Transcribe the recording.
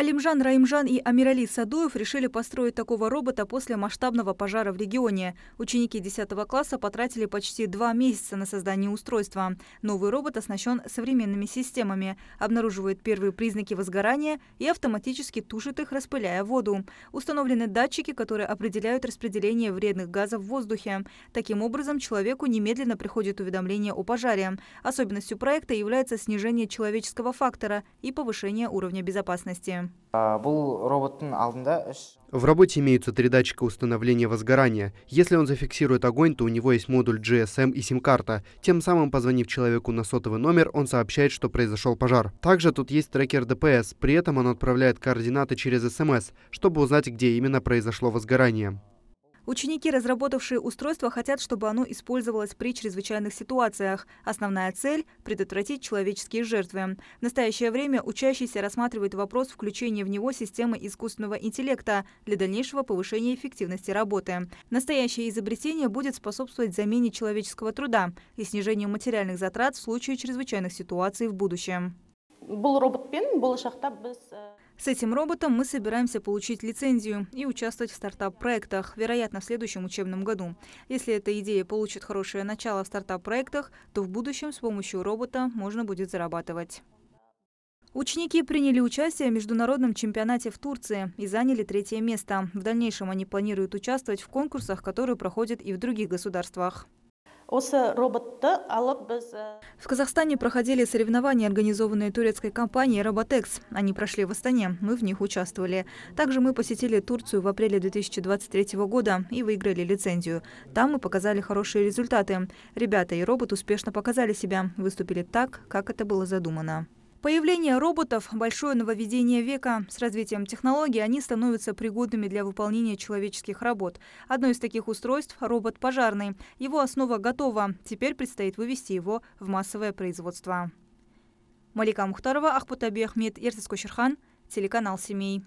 Алимжан Раимжан и Амирали Садуев решили построить такого робота после масштабного пожара в регионе. Ученики 10 класса потратили почти два месяца на создание устройства. Новый робот оснащен современными системами, обнаруживает первые признаки возгорания и автоматически тушит их, распыляя воду. Установлены датчики, которые определяют распределение вредных газов в воздухе. Таким образом, человеку немедленно приходит уведомление о пожаре. Особенностью проекта является снижение человеческого фактора и повышение уровня безопасности. Э, В работе имеются три датчика установления возгорания. Если он зафиксирует огонь, то у него есть модуль GSM и сим-карта. Тем самым, позвонив человеку на сотовый номер, он сообщает, что произошел пожар. Также тут есть трекер ДПС, при этом он отправляет координаты через СМС, эм чтобы узнать, где именно произошло возгорание. Ученики, разработавшие устройство, хотят, чтобы оно использовалось при чрезвычайных ситуациях. Основная цель – предотвратить человеческие жертвы. В настоящее время учащийся рассматривает вопрос включения в него системы искусственного интеллекта для дальнейшего повышения эффективности работы. Настоящее изобретение будет способствовать замене человеческого труда и снижению материальных затрат в случае чрезвычайных ситуаций в будущем. Был робот-пен, шахта без э, с этим роботом мы собираемся получить лицензию и участвовать в стартап-проектах, вероятно, в следующем учебном году. Если эта идея получит хорошее начало в стартап-проектах, то в будущем с помощью робота можно будет зарабатывать. Ученики приняли участие в международном чемпионате в Турции и заняли третье место. В дальнейшем они планируют участвовать в конкурсах, которые проходят и в других государствах. Э, в казахстане проходили соревнования организованные турецкой компанией роботекс они прошли в астане мы в них участвовали также мы посетили турцию в апреле 2023 года и выиграли лицензию там мы показали хорошие результаты ребята и робот успешно показали себя выступили так как это было задумано Появление роботов – большое нововведение века. С развитием технологий они становятся пригодными для выполнения человеческих работ. Одно из таких устройств – робот пожарный. Его основа готова. Теперь предстоит вывести его в массовое производство. Малика Мухтарова, Ахпутаби Ахмед, Иртис Кочерхан, телеканал «Семей».